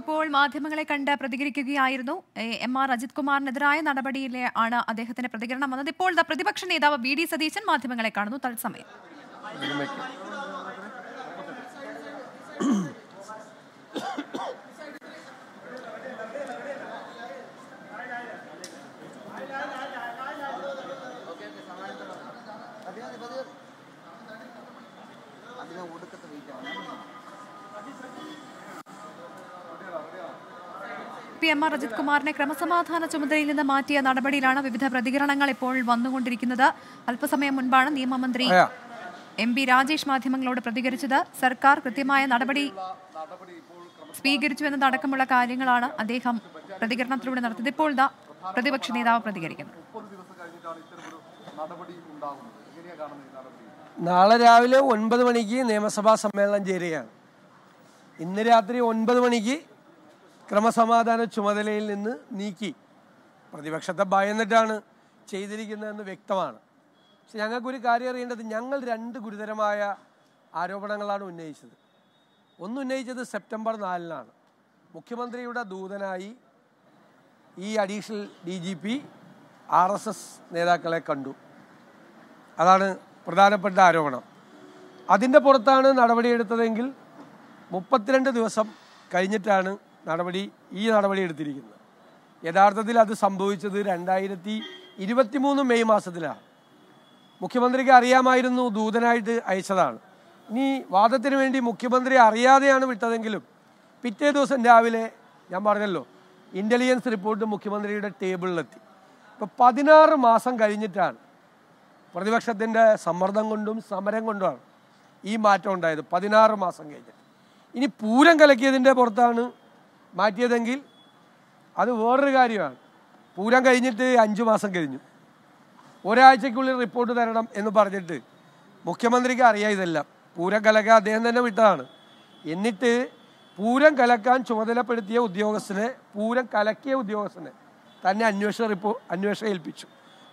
ഇപ്പോൾ മാധ്യമങ്ങളെ കണ്ട് പ്രതികരിക്കുകയായിരുന്നു എം ആർ അജിത് കുമാറിനെതിരായ നടപടിയിലെ ആണ് അദ്ദേഹത്തിന്റെ പ്രതികരണം വന്നത് ഇപ്പോൾ പ്രതിപക്ഷ നേതാവ് വി ഡി സതീശൻ മാധ്യമങ്ങളെ കാണുന്നു തത്സമയം പി എം ആർ അജിത് കുമാറിനെ ക്രമസമാധാന ചുമതലയിൽ നിന്ന് മാറ്റിയ നടപടിയിലാണ് വിവിധ പ്രതികരണങ്ങൾ ഇപ്പോൾ വന്നുകൊണ്ടിരിക്കുന്നത് അല്പസമയം മുൻപാണ് നിയമമന്ത്രി എം പി രാജേഷ് മാധ്യമങ്ങളോട് പ്രതികരിച്ചത് സർക്കാർ കൃത്യമായ നടപടി സ്വീകരിച്ചു എന്നതടക്കമുള്ള കാര്യങ്ങളാണ് അദ്ദേഹം പ്രതികരണത്തിലൂടെ നടത്തിയത് ഇപ്പോൾ പ്രതിപക്ഷ നേതാവ് പ്രതികരിക്കുന്നു നാളെ രാവിലെ ഒൻപത് മണിക്ക് നിയമസഭാ സമ്മേളനം ചേരുകയാണ് ഇന്ന് രാത്രി ഒൻപത് മണിക്ക് ക്രമസമാധാന ചുമതലയിൽ നിന്ന് നീക്കി പ്രതിപക്ഷത്തെ ഭയന്നിട്ടാണ് ചെയ്തിരിക്കുന്നതെന്ന് വ്യക്തമാണ് പക്ഷെ ഞങ്ങൾക്കൊരു കാര്യം അറിയേണ്ടത് ഞങ്ങൾ രണ്ട് ഗുരുതരമായ ആരോപണങ്ങളാണ് ഉന്നയിച്ചത് ഒന്ന് ഉന്നയിച്ചത് സെപ്റ്റംബർ നാലിനാണ് മുഖ്യമന്ത്രിയുടെ ദൂതനായി ഈ additional D G P R S S നേതാക്കളെ കണ്ടു അതാണ് പ്രധാനപ്പെട്ട ആരോപണം അതിൻ്റെ പുറത്താണ് നടപടിയെടുത്തതെങ്കിൽ മുപ്പത്തിരണ്ട് ദിവസം കഴിഞ്ഞിട്ടാണ് നടപടി ഈ നടപടി എടുത്തിരിക്കുന്നത് യഥാർത്ഥത്തിൽ അത് സംഭവിച്ചത് രണ്ടായിരത്തി ഇരുപത്തിമൂന്ന് മെയ് മാസത്തിലാണ് മുഖ്യമന്ത്രിക്ക് അറിയാമായിരുന്നു ദൂതനായിട്ട് അയച്ചതാണ് ഇനി വാദത്തിന് വേണ്ടി മുഖ്യമന്ത്രി അറിയാതെയാണ് വിട്ടതെങ്കിലും പിറ്റേ ദിവസം രാവിലെ ഞാൻ പറഞ്ഞല്ലോ ഇൻ്റലിജൻസ് റിപ്പോർട്ട് മുഖ്യമന്ത്രിയുടെ ടേബിളിലെത്തി ഇപ്പോൾ പതിനാറ് മാസം കഴിഞ്ഞിട്ടാണ് പ്രതിപക്ഷത്തിൻ്റെ സമ്മർദ്ദം കൊണ്ടും സമരം കൊണ്ടുമാണ് ഈ മാറ്റം ഉണ്ടായത് പതിനാറ് മാസം കഴിഞ്ഞിട്ട് ഇനി പൂരം കലക്കിയതിൻ്റെ പുറത്താണ് മാറ്റിയതെങ്കിൽ അത് വേറൊരു കാര്യമാണ് പൂരം കഴിഞ്ഞിട്ട് അഞ്ച് മാസം കഴിഞ്ഞു ഒരാഴ്ചയ്ക്കുള്ളിൽ റിപ്പോർട്ട് തരണം എന്ന് പറഞ്ഞിട്ട് മുഖ്യമന്ത്രിക്ക് അറിയാം ഇതെല്ലാം പൂരം കലക്കാൻ അദ്ദേഹം തന്നെ വിട്ടതാണ് എന്നിട്ട് പൂരം കലക്കാൻ ചുമതലപ്പെടുത്തിയ ഉദ്യോഗസ്ഥനെ പൂരം കലക്കിയ ഉദ്യോഗസ്ഥനെ തന്നെ അന്വേഷണ റിപ്പോ അന്വേഷണം ഏൽപ്പിച്ചു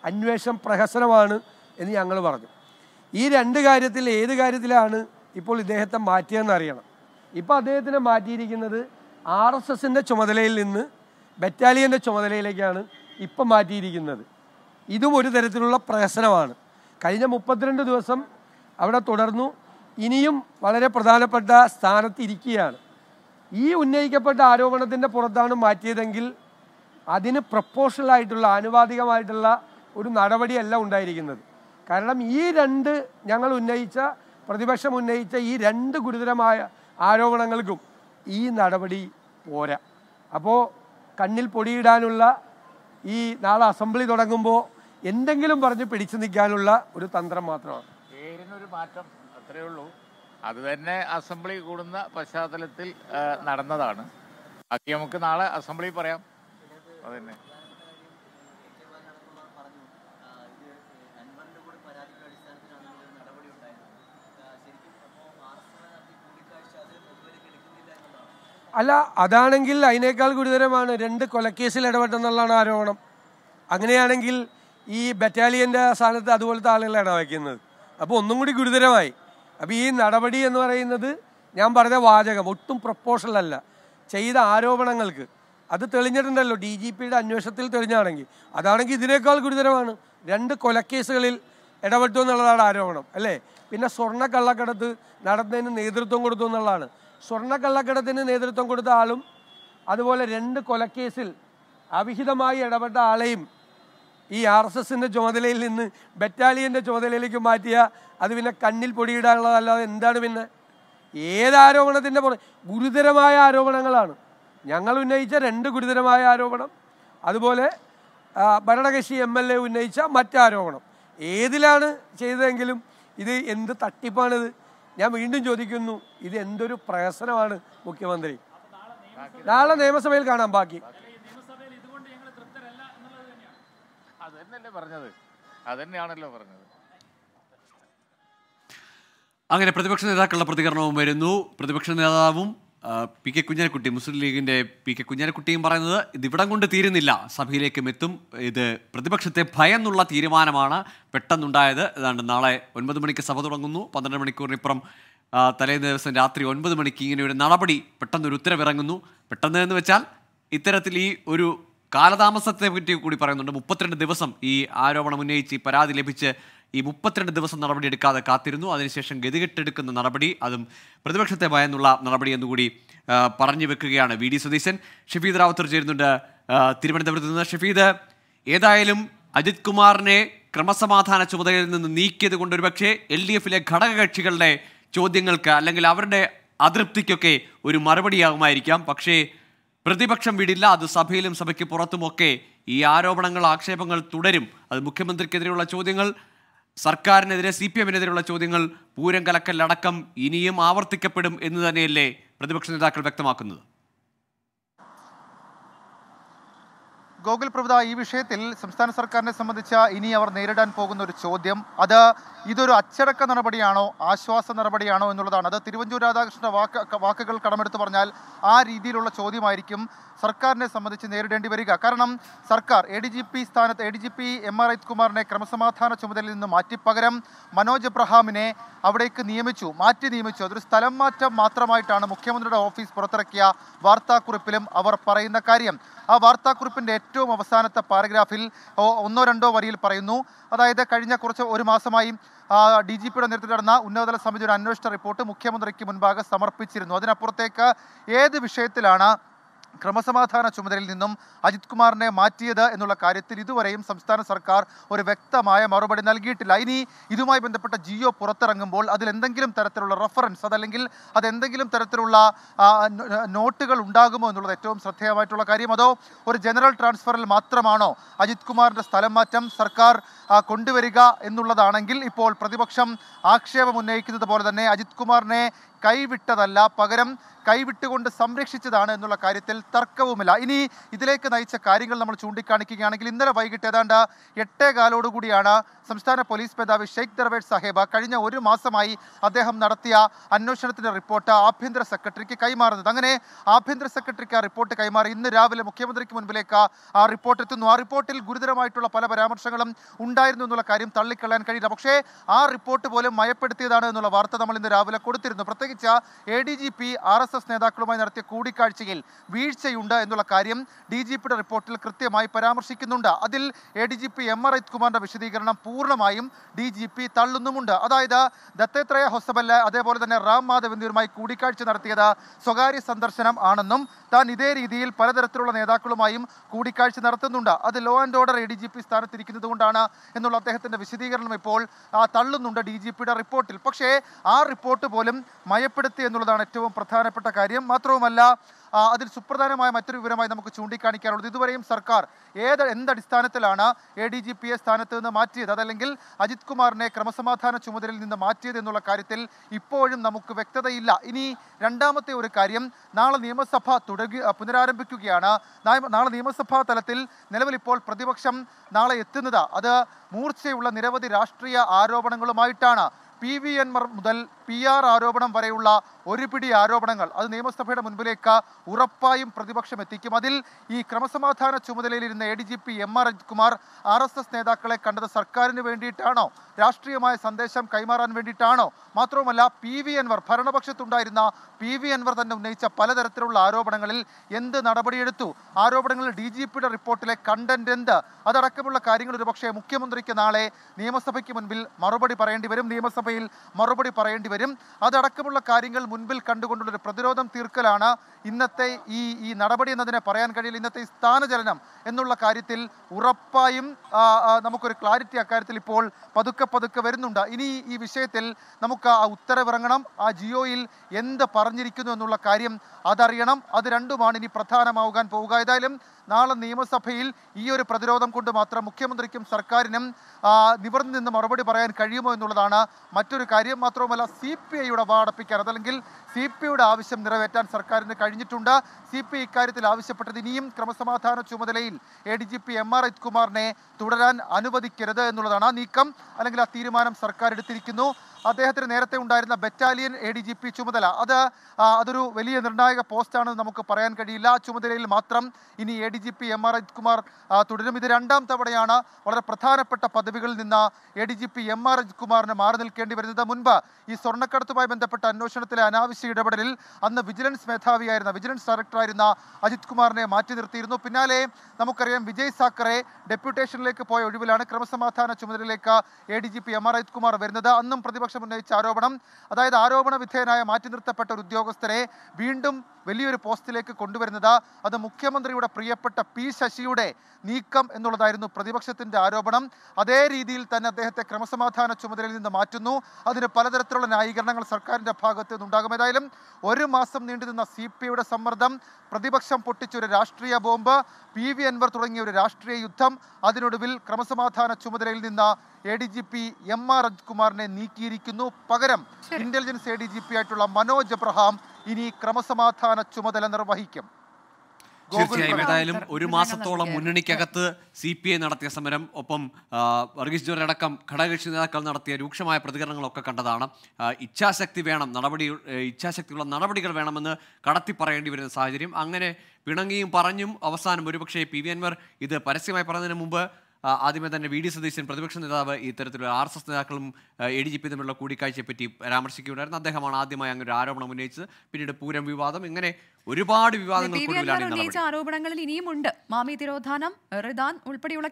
അന്വേഷണം പ്രഹസനമാണ് എന്ന് ഞങ്ങൾ പറഞ്ഞു ഈ രണ്ട് കാര്യത്തിൽ ഏത് കാര്യത്തിലാണ് ഇപ്പോൾ ഇദ്ദേഹത്തെ മാറ്റിയതെന്ന് അറിയണം ഇപ്പോൾ അദ്ദേഹത്തിനെ മാറ്റിയിരിക്കുന്നത് ആർ എസ് എസിൻ്റെ ചുമതലയിൽ നിന്ന് ബറ്റാലിയൻ്റെ ചുമതലയിലേക്കാണ് ഇപ്പം മാറ്റിയിരിക്കുന്നത് ഇതും ഒരു തരത്തിലുള്ള പ്രഹസനമാണ് കഴിഞ്ഞ മുപ്പത്തിരണ്ട് ദിവസം അവിടെ തുടർന്നു ഇനിയും വളരെ പ്രധാനപ്പെട്ട സ്ഥാനത്ത് ഇരിക്കുകയാണ് ഈ ഉന്നയിക്കപ്പെട്ട ആരോപണത്തിൻ്റെ പുറത്താണ് മാറ്റിയതെങ്കിൽ അതിന് പ്രപ്പോഷണലായിട്ടുള്ള ആനുപാതികമായിട്ടുള്ള ഒരു നടപടിയല്ല ഉണ്ടായിരിക്കുന്നത് കാരണം ഈ രണ്ട് ഞങ്ങൾ ഉന്നയിച്ച പ്രതിപക്ഷം ഉന്നയിച്ച ഈ രണ്ട് ഗുരുതരമായ ആരോപണങ്ങൾക്കും ഈ നടപടി പോരാ അപ്പോൾ കണ്ണിൽ പൊടിയിടാനുള്ള ഈ നാളെ അസംബ്ലി തുടങ്ങുമ്പോൾ എന്തെങ്കിലും പറഞ്ഞ് പിടിച്ചു നിൽക്കാനുള്ള ഒരു തന്ത്രം മാത്രമാണ് പേരിനൊരു മാറ്റം അത്രയേ ഉള്ളൂ അത് തന്നെ അസംബ്ലി കൂടുന്ന പശ്ചാത്തലത്തിൽ നടന്നതാണ് ബാക്കി നമുക്ക് നാളെ അസംബ്ലി പറയാം അതന്നെ അല്ല അതാണെങ്കിൽ അതിനേക്കാൾ ഗുരുതരമാണ് രണ്ട് കൊലക്കേസിൽ ഇടപെട്ടെന്നുള്ളതാണ് ആരോപണം അങ്ങനെയാണെങ്കിൽ ഈ ബറ്റാലിയൻ്റെ സ്ഥാനത്ത് അതുപോലത്തെ ആളുകളാണ് ഇടവയ്ക്കുന്നത് അപ്പോൾ ഒന്നും കൂടി ഗുരുതരമായി അപ്പോൾ ഈ നടപടി എന്ന് പറയുന്നത് ഞാൻ പറഞ്ഞ വാചകം ഒട്ടും പ്രപ്പോഷണൽ അല്ല ചെയ്ത ആരോപണങ്ങൾക്ക് അത് തെളിഞ്ഞിട്ടുണ്ടല്ലോ ഡി ജി പിയുടെ അന്വേഷണത്തിൽ തെളിഞ്ഞാണെങ്കിൽ അതാണെങ്കിൽ ഇതിനേക്കാൾ ഗുരുതരമാണ് രണ്ട് കൊലക്കേസുകളിൽ ഇടപെട്ടു എന്നുള്ളതാണ് ആരോപണം അല്ലേ പിന്നെ സ്വർണ്ണ കള്ളക്കടത്ത് നടന്നതിന് നേതൃത്വം കൊടുത്തു എന്നുള്ളതാണ് സ്വർണ്ണക്കള്ളക്കടത്തിന് നേതൃത്വം കൊടുത്ത ആളും അതുപോലെ രണ്ട് കൊലക്കേസിൽ അവിഹിതമായി ഇടപെട്ട ആളെയും ഈ ആർ എസ് എസിൻ്റെ ചുമതലയിൽ നിന്ന് ബറ്റാലിയൻ്റെ ചുമതലയിലേക്ക് മാറ്റിയ അത് പിന്നെ കണ്ണിൽ പൊടിയിടാനുള്ളതല്ലാതെ എന്താണ് പിന്നെ ഏതാരോപണത്തിൻ്റെ പുറ ഗുരുതരമായ ആരോപണങ്ങളാണ് ഞങ്ങൾ ഉന്നയിച്ച രണ്ട് ഗുരുതരമായ ആരോപണം അതുപോലെ ഭരണകക്ഷി എം എൽ എ ഉന്നയിച്ച മറ്റാരോപണം ഏതിലാണ് ചെയ്തതെങ്കിലും ഇത് എന്ത് തട്ടിപ്പാണിത് ഞാൻ വീണ്ടും ചോദിക്കുന്നു ഇത് എന്തൊരു പ്രഹസനമാണ് മുഖ്യമന്ത്രി നാളെ നിയമസഭയിൽ കാണാം ബാക്കി അങ്ങനെ പ്രതിപക്ഷ നേതാക്കളുടെ പ്രതികരണവും വരുന്നു പ്രതിപക്ഷ നേതാവും പി കെ കുഞ്ഞാലിക്കുട്ടി മുസ്ലിം ലീഗിന്റെ പി കെ കുഞ്ഞാലിക്കുട്ടിയും പറയുന്നത് ഇവിടം കൊണ്ട് തീരുന്നില്ല സഭയിലേക്കും എത്തും ഇത് പ്രതിപക്ഷത്തെ ഭയന്നുള്ള തീരുമാനമാണ് പെട്ടെന്നുണ്ടായത് ഏതാണ്ട് നാളെ ഒൻപത് മണിക്ക് സഭ തുടങ്ങുന്നു പന്ത്രണ്ട് മണിക്കൂറിനിപ്പുറം തലേന്ന് ദിവസം രാത്രി ഒൻപത് മണിക്ക് ഇങ്ങനെ ഒരു നടപടി പെട്ടെന്നൊരു ഉത്തരവിറങ്ങുന്നു പെട്ടെന്ന് എന്ന് വെച്ചാൽ ഇത്തരത്തിൽ ഈ ഒരു കാലതാമസത്തെ പറ്റി കൂടി പറയുന്നുണ്ട് മുപ്പത്തിരണ്ട് ദിവസം ഈ ആരോപണം ഉന്നയിച്ച് പരാതി ലഭിച്ച് ഈ മുപ്പത്തിരണ്ട് ദിവസം നടപടി എടുക്കാതെ കാത്തിരുന്നു അതിനുശേഷം ഗതികെട്ടെടുക്കുന്ന നടപടി അതും പ്രതിപക്ഷത്തെ ഭയന്നുള്ള നടപടി എന്നുകൂടി പറഞ്ഞു വെക്കുകയാണ് വി ഡി സുധീശൻ ഷഫീദ് റാവത്തർ ചേരുന്നുണ്ട് തിരുവനന്തപുരത്ത് നിന്ന് ഷഫീദ് ഏതായാലും അജിത് കുമാറിനെ ക്രമസമാധാന ചുമതലയിൽ നിന്ന് നീക്കിയത് കൊണ്ട് ഒരുപക്ഷെ എൽ ഡി എഫിലെ ഘടകകക്ഷികളുടെ ചോദ്യങ്ങൾക്ക് അല്ലെങ്കിൽ അവരുടെ അതൃപ്തിക്കൊക്കെ ഒരു മറുപടിയാകുമായിരിക്കാം പക്ഷേ പ്രതിപക്ഷം വിടില്ല അത് സഭയിലും സഭയ്ക്ക് പുറത്തുമൊക്കെ ഈ ആരോപണങ്ങൾ ആക്ഷേപങ്ങൾ തുടരും അത് മുഖ്യമന്ത്രിക്കെതിരെയുള്ള ചോദ്യങ്ങൾ സർക്കാരിനെതിരെ സി പി എമ്മിനെതിരെയുള്ള ചോദ്യങ്ങൾ പൂരം കലക്കലടക്കം ഇനിയും ആവർത്തിക്കപ്പെടും എന്ന് തന്നെയല്ലേ പ്രതിപക്ഷ നേതാക്കൾ വ്യക്തമാക്കുന്നത് ഗോകുൽ പ്രഭുത ഈ വിഷയത്തിൽ സംസ്ഥാന സർക്കാരിനെ സംബന്ധിച്ച ഇനി അവർ നേരിടാൻ പോകുന്ന ഒരു ചോദ്യം അത് ഇതൊരു അച്ചടക്ക നടപടിയാണോ ആശ്വാസ നടപടിയാണോ എന്നുള്ളതാണ് അത് തിരുവഞ്ചൂർ രാധാകൃഷ്ണന്റെ വാക്ക് വാക്കുകൾ കടമെടുത്ത് പറഞ്ഞാൽ ആ രീതിയിലുള്ള ചോദ്യമായിരിക്കും സർക്കാരിനെ സംബന്ധിച്ച് നേരിടേണ്ടി വരിക കാരണം സർക്കാർ എ ഡി ജി പി സ്ഥാനത്ത് A D G P M R അജിത്കുമാറിനെ ക്രമസമാധാന ചുമതലയിൽ നിന്ന് മാറ്റി പകരം മനോജ് എബ്രഹാമിനെ അവിടേക്ക് നിയമിച്ചു മാറ്റി നിയമിച്ചു അതൊരു സ്ഥലം മാറ്റം മാത്രമായിട്ടാണ് മുഖ്യമന്ത്രിയുടെ ഓഫീസ് പുറത്തിറക്കിയ വാർത്താക്കുറിപ്പിലും അവർ പറയുന്ന കാര്യം ആ വാർത്താക്കുറിപ്പിൻ്റെ ഏറ്റവും അവസാനത്തെ പാരഗ്രാഫിൽ ഒന്നോ രണ്ടോ വരിയിൽ പറയുന്നു അതായത് കഴിഞ്ഞ കുറച്ച് ഒരു മാസമായി ഡി ജി പിയുടെ നേതൃത്വത്തിൽ നടന്ന ഉന്നതതല സമിതിയുടെ അന്വേഷണ റിപ്പോർട്ട് മുഖ്യമന്ത്രിക്ക് മുൻപാകെ സമർപ്പിച്ചിരുന്നു അതിനപ്പുറത്തേക്ക് ഏത് വിഷയത്തിലാണ് ക്രമസമാധാന ചുമതലയിൽ നിന്നും അജിത് കുമാറിനെ മാറ്റിയത് എന്നുള്ള കാര്യത്തിൽ ഇതുവരെയും സംസ്ഥാന സർക്കാർ ഒരു വ്യക്തമായ മറുപടി നൽകിയിട്ടില്ല ഇനി ഇതുമായി ബന്ധപ്പെട്ട ജിയോ പുറത്തിറങ്ങുമ്പോൾ അതിൽ എന്തെങ്കിലും തരത്തിലുള്ള റഫറൻസ് അതല്ലെങ്കിൽ അതെന്തെങ്കിലും തരത്തിലുള്ള നോട്ടുകൾ ഉണ്ടാകുമോ എന്നുള്ളത് ഏറ്റവും ശ്രദ്ധേയമായിട്ടുള്ള കാര്യം അതോ ഒരു ജനറൽ ട്രാൻസ്ഫറിൽ മാത്രമാണോ അജിത് കുമാറിൻ്റെ സ്ഥലം മാറ്റം സർക്കാർ കൊണ്ടുവരിക എന്നുള്ളതാണെങ്കിൽ ഇപ്പോൾ പ്രതിപക്ഷം ആക്ഷേപം ഉന്നയിക്കുന്നത് പോലെ തന്നെ അജിത് കുമാറിനെ കൈവിട്ടതല്ല പകരം കൈവിട്ടുകൊണ്ട് സംരക്ഷിച്ചതാണ് എന്നുള്ള കാര്യത്തിൽ തർക്കവുമില്ല ഇനി ഇതിലേക്ക് നയിച്ച കാര്യങ്ങൾ നമ്മൾ ചൂണ്ടിക്കാണിക്കുകയാണെങ്കിൽ ഇന്നലെ വൈകിട്ട് ഏതാണ്ട് എട്ടേ കാലോടുകൂടിയാണ് സംസ്ഥാന പോലീസ് മേധാവി ഷെയ്ഖ് ദർവേഡ് സാഹേബ് കഴിഞ്ഞ ഒരു മാസമായി അദ്ദേഹം നടത്തിയ അന്വേഷണത്തിൻ്റെ റിപ്പോർട്ട് ആഭ്യന്തര സെക്രട്ടറിക്ക് കൈമാറുന്നത് അങ്ങനെ ആഭ്യന്തര സെക്രട്ടറിക്ക് ആ റിപ്പോർട്ട് കൈമാറി ഇന്ന് രാവിലെ മുഖ്യമന്ത്രിക്ക് മുൻപിലേക്ക് ആ റിപ്പോർട്ട് എത്തുന്നു ആ റിപ്പോർട്ടിൽ ഗുരുതരമായിട്ടുള്ള പല പരാമർശങ്ങളും ഉണ്ടായിരുന്നു എന്നുള്ള കാര്യം തള്ളിക്കളയാൻ കഴിയില്ല പക്ഷേ ആ റിപ്പോർട്ട് പോലും മയപ്പെടുത്തിയതാണ് എന്നുള്ള വാർത്ത നമ്മൾ ഇന്ന് രാവിലെ കൊടുത്തിരുന്നു പ്രത്യേകിച്ച് A D G P R S S നേതാക്കളുമായി നടത്തിയ കൂടിക്കാഴ്ചയിൽ വീഴ്ചയുണ്ട് എന്നുള്ള കാര്യം ഡി ജി പിയുടെ റിപ്പോർട്ടിൽ കൃത്യമായി പരാമർശിക്കുന്നുണ്ട് അതിൽ A D G P M R അജിത്കുമാറിൻ്റെ വിശദീകരണം പൂർണ്ണമായും ഡി ജി പി തള്ളുന്നുമുണ്ട് അതായത് ദത്താത്രേയ ഹൊസബല്ല അതേപോലെ തന്നെ റാം മാധവ് എന്നിവരുമായി കൂടിക്കാഴ്ച നടത്തിയത് സ്വകാര്യ സന്ദർശനം ആണെന്നും താൻ ഇതേ രീതിയിൽ പലതരത്തിലുള്ള നേതാക്കളുമായും കൂടിക്കാഴ്ച നടത്തുന്നുണ്ട് അത് law and order A D G P സ്ഥാനത്തിരിക്കുന്നത് കൊണ്ടാണ് എന്നുള്ള അദ്ദേഹത്തിന്റെ വിശദീകരണം ഇപ്പോൾ തള്ളുന്നുണ്ട് ഡി ജി പിയുടെ റിപ്പോർട്ടിൽ പക്ഷേ ആ റിപ്പോർട്ട് പോലും മയപ്പെടുത്തി എന്നുള്ളതാണ് ഏറ്റവും പ്രധാനപ്പെട്ട പ്രധാനപ്പെട്ട കാര്യം മാത്രവുമല്ല അതിൽ സുപ്രധാനമായ മറ്റൊരു വിവരമായി നമുക്ക് ചൂണ്ടിക്കാണിക്കാറുള്ളത് ഇതുവരെയും സർക്കാർ ഏത് എന്തടിസ്ഥാനത്തിലാണ് എ ഡി ജി പിയെ സ്ഥാനത്ത് നിന്ന് മാറ്റിയത് അതല്ലെങ്കിൽ അജിത് കുമാറിനെ ക്രമസമാധാന ചുമതലയിൽ നിന്ന് മാറ്റിയത് എന്നുള്ള കാര്യത്തിൽ ഇപ്പോഴും നമുക്ക് വ്യക്തതയില്ല ഇനി രണ്ടാമത്തെ ഒരു കാര്യം നാളെ നിയമസഭ തുടങ്ങി പുനരാരംഭിക്കുകയാണ് നാളെ നിയമസഭാ തലത്തിൽ നിലവിൽ ഇപ്പോൾ പ്രതിപക്ഷം നാളെ എത്തുന്നത് അത് മൂർച്ചയുള്ള നിരവധി രാഷ്ട്രീയ ആരോപണങ്ങളുമായിട്ടാണ് പി വി എൻമർ മുതൽ പി ആർ ആരോപണം വരെയുള്ള ഒരു പിടി ആരോപണങ്ങൾ അത് നിയമസഭയുടെ മുൻപിലേക്ക് ഉറപ്പായും പ്രതിപക്ഷം എത്തിക്കും അതിൽ ഈ ക്രമസമാധാന ചുമതലയിലിരുന്ന A D G P M R Ajithkumar R S S നേതാക്കളെ കണ്ടത് സർക്കാരിന് വേണ്ടിയിട്ടാണോ രാഷ്ട്രീയമായ സന്ദേശം കൈമാറാൻ വേണ്ടിയിട്ടാണോ മാത്രവുമല്ല പി വി അൻവർ ഭരണപക്ഷത്തുണ്ടായിരുന്ന പി വി അൻവർ തന്നെ ഉന്നയിച്ച പലതരത്തിലുള്ള ആരോപണങ്ങളിൽ എന്ത് നടപടിയെടുത്തു ആരോപണങ്ങളിൽ ഡി ജി പിയുടെ റിപ്പോർട്ടിലെ കണ്ടന്റ് എന്ത് അതടക്കമുള്ള കാര്യങ്ങൾ ഒരുപക്ഷെ മുഖ്യമന്ത്രിക്ക് നാളെ നിയമസഭയ്ക്ക് മുൻപിൽ മറുപടി പറയേണ്ടി വരും നിയമസഭയിൽ മറുപടി പറയേണ്ടി വരും അതടക്കമുള്ള കാര്യങ്ങൾ മുൻപിൽ കണ്ടുകൊണ്ടുള്ള പ്രതിരോധം തീർക്കലാണ് ഇന്നത്തെ ഈ ഈ നടപടി എന്നതിനെ പറയാൻ കഴിയില്ല ഇന്നത്തെ ഈ സ്ഥാനചലനം എന്നുള്ള കാര്യത്തിൽ ഉറപ്പായും നമുക്കൊരു ക്ലാരിറ്റി അക്കാര്യത്തിൽ ഇപ്പോൾ പതുക്കെ പതുക്കെ വരുന്നുണ്ട് ഇനി ഈ വിഷയത്തിൽ നമുക്ക് ആ ഉത്തരവിറങ്ങണം ആ ജിയോയിൽ എന്ത് പറഞ്ഞിരിക്കുന്നു എന്നുള്ള കാര്യം അതറിയണം അത് രണ്ടുമാണ് ഇനി പ്രധാനമാവുകാൻ പോവുക ഏതായാലും നാളെ നിയമസഭയിൽ ഈ ഒരു പ്രതിരോധം കൊണ്ട് മാത്രം മുഖ്യമന്ത്രിക്കും സർക്കാരിനും നിവർന്നു നിന്ന് മറുപടി പറയാൻ കഴിയുമോ എന്നുള്ളതാണ് മറ്റൊരു കാര്യം മാത്രവുമല്ല സി പി ഐയുടെ വാടപ്പിക്കാൻ അതല്ലെങ്കിൽ സി പി ഐയുടെ ആവശ്യം നിറവേറ്റാൻ സർക്കാരിന് കഴിഞ്ഞിട്ടുണ്ട് സി പി ഐ ഇക്കാര്യത്തിൽ ആവശ്യപ്പെട്ടത് ഇനിയും ക്രമസമാധാന ചുമതലയിൽ A D G P M R Ajith കുമാറിനെ തുടരാൻ അനുവദിക്കരുത് എന്നുള്ളതാണ് ആ നീക്കം അല്ലെങ്കിൽ ആ തീരുമാനം സർക്കാർ എടുത്തിരിക്കുന്നു അദ്ദേഹത്തിന് നേരത്തെ ഉണ്ടായിരുന്ന battalion A D G P ചുമതല അത് അതൊരു വലിയ നിർണായക പോസ്റ്റാണെന്ന് നമുക്ക് പറയാൻ കഴിയില്ല ആ ചുമതലയിൽ മാത്രം ഇനി A D G P M R Ajithkumar തുടരും ഇത് രണ്ടാം തവണയാണ് വളരെ പ്രധാനപ്പെട്ട പദവികളിൽ നിന്ന് A D G P M R അജിത്കുമാറിന് മാറി നിൽക്കേണ്ടി വരുന്നത് മുൻപ് ഈ സ്വർണ്ണക്കടത്തുമായി ബന്ധപ്പെട്ട അന്വേഷണത്തിലെ അനാവശ്യ ഇടപെടലിൽ അന്ന് വിജിലൻസ് മേധാവിയായിരുന്ന വിജിലൻസ് ഡയറക്ടറായിരുന്ന അജിത് കുമാറിനെ മാറ്റി നിർത്തിയിരുന്നു പിന്നാലെ നമുക്കറിയാം വിജയ് സാക്കറെ ഡെപ്യൂട്ടേഷനിലേക്ക് പോയ ഒഴിവിലാണ് ക്രമസമാധാന ചുമതലയിലേക്ക് A D G P M R Ajith Kumar വരുന്നത് അന്നും പ്രതിപക്ഷ പ്രതിപക്ഷം ഉന്നയിച്ച ആരോപണം അതായത് ആരോപണ വിധേയനായ മാറ്റി നിർത്തപ്പെട്ട ഒരു ഉദ്യോഗസ്ഥരെ വീണ്ടും വലിയൊരു പോസ്റ്റിലേക്ക് കൊണ്ടുവരുന്നത് അത് മുഖ്യമന്ത്രിയുടെ പ്രിയപ്പെട്ട പി ശശിയുടെ നീക്കം എന്നുള്ളതായിരുന്നു പ്രതിപക്ഷത്തിന്റെ ആരോപണം അതേ രീതിയിൽ തന്നെ അദ്ദേഹത്തെ ക്രമസമാധാന ചുമതലയിൽ നിന്ന് മാറ്റുന്നു അതിന് പലതരത്തിലുള്ള ന്യായീകരണങ്ങൾ സർക്കാരിന്റെ ഭാഗത്ത് നിന്നുണ്ടാകും ഏതായാലും ഒരു മാസം നീണ്ടുനിന്ന സി പി സമ്മർദ്ദം പ്രതിപക്ഷം പൊട്ടിച്ചൊരു രാഷ്ട്രീയ ബോംബ് പി വി അൻവർ തുടങ്ങിയ ഒരു രാഷ്ട്രീയ യുദ്ധം അതിനൊടുവിൽ ക്രമസമാധാന ചുമതലയിൽ നിന്ന് A D G P M R അജിത്കുമാറിനെ നീക്കിയിരിക്കുന്നു പകരം intelligence A D G P ആയിട്ടുള്ള മനോജ് എബ്രഹാം ഇനി ക്രമസമാധാന ചുമതല നിർവഹിക്കും തീർച്ചയായും ഏതായാലും ഒരു മാസത്തോളം മുന്നണിക്കകത്ത് സി പി ഐ നടത്തിയ സമരം ഒപ്പം വർഗീസ് ജോർജ് അടക്കം ഘടകകക്ഷി നേതാക്കൾ നടത്തിയ രൂക്ഷമായ പ്രതികരണങ്ങളൊക്കെ കണ്ടതാണ് ഇച്ഛാശക്തി വേണം നടപടി ഇച്ഛാശക്തിയുള്ള നടപടികൾ വേണമെന്ന് കടത്തി പറയേണ്ടി വരുന്ന സാഹചര്യം അങ്ങനെ പിണങ്ങിയും പറഞ്ഞും അവസാനം ഒരുപക്ഷെ പി വി അൻവർ ഇത് പരസ്യമായി പറഞ്ഞതിന് മുമ്പ് ആദ്യമേ തന്നെ വി ഡി സതീശൻ പ്രതിപക്ഷ നേതാവ് ഇത്തരത്തിലുള്ള ആർ എസ് എസ് നേതാക്കളും എ ഡി ജി പി തമ്മിലുള്ള പറ്റി പരാമർശിക്കുകയുണ്ടായിരുന്നു അദ്ദേഹമാണ് ആദ്യമായി അങ്ങനെ ഒരു ആരോപണം ഉന്നയിച്ചത് പിന്നീട് പൂരം വിവാദം ഇങ്ങനെ ഒരുപാട് വിവാദങ്ങൾ ആരോപണങ്ങളിൽ ഇനിയുമുണ്ട് മാമി തിരോധാനം റിദാൻ ഉൾപ്പെടെയുള്ള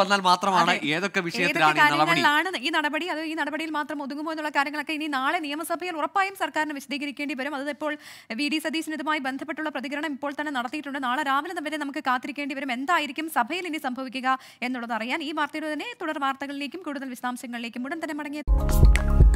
വന്നാൽ മാത്രമാണ് ഏതൊക്കെ വിഷയത്തിലാണ് ഈ നടപടി അത് ഈ നടപടിയിൽ മാത്രം ഒതുങ്ങുമോ എന്നുള്ള കാര്യങ്ങളൊക്കെ ഇനി നാളെ നിയമസഭയിൽ ഉറപ്പായും സർക്കാരിന് വിശദീകരിക്കേണ്ടി വരും അതിപ്പോൾ വി ഡി സതീശൻ ഇതുമായി ബന്ധപ്പെട്ടുള്ള പ്രതികരണം ഇപ്പോൾ തന്നെ നടത്തിയിട്ടുണ്ട് നാളെ രാവിലെ വരെ നമുക്ക് കാത്തിരിക്കേണ്ടി വരും എന്തായിരിക്കും സഭയിൽ ഇനി സംഭവിക്കുക എന്നുള്ളത് അറിയാൻ ഈ വാർത്തയുടെ തന്നെ തുടർ വാർത്തകളിലേക്കും കൂടുതൽ വിശദാംശങ്ങളിലേക്കും ഉടൻ തന്നെ മടങ്ങിയത്